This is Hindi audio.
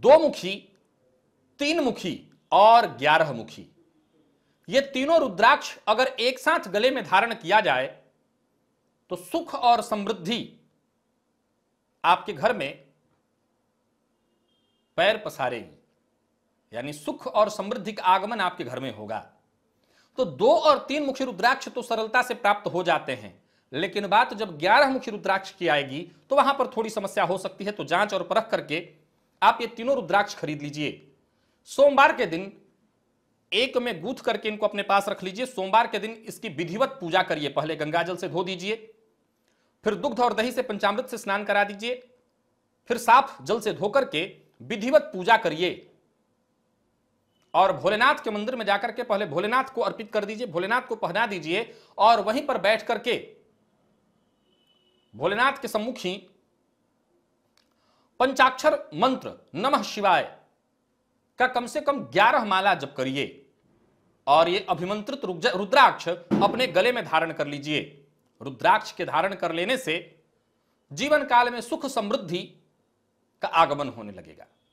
दो मुखी तीन मुखी और ग्यारह मुखी ये तीनों रुद्राक्ष अगर एक साथ गले में धारण किया जाए तो सुख और समृद्धि आपके घर में पैर पसारेगी यानी सुख और समृद्धि का आगमन आपके घर में होगा तो दो और तीन मुखी रुद्राक्ष तो सरलता से प्राप्त हो जाते हैं लेकिन बात जब ग्यारह मुखी रुद्राक्ष की आएगी तो वहां पर थोड़ी समस्या हो सकती है तो जांच और परख करके आप ये तीनों रुद्राक्ष खरीद लीजिए सोमवार के दिन एक में गूथ करके इनको अपने पास रख लीजिए सोमवार के दिन इसकी विधिवत पूजा करिए पहले गंगाजल से धो दीजिए फिर दुग्ध और दही से पंचामृत से स्नान करा दीजिए फिर साफ जल से धोकर के विधिवत पूजा करिए और भोलेनाथ के मंदिर में जाकर के पहले भोलेनाथ को अर्पित कर दीजिए भोलेनाथ को पहना दीजिए और वहीं पर बैठ करके भोलेनाथ के सम्मुखी पंचाक्षर मंत्र नमः शिवाय का कम से कम ग्यारह माला जप करिए और ये अभिमंत्रित रुद्राक्ष अपने गले में धारण कर लीजिए रुद्राक्ष के धारण कर लेने से जीवन काल में सुख समृद्धि का आगमन होने लगेगा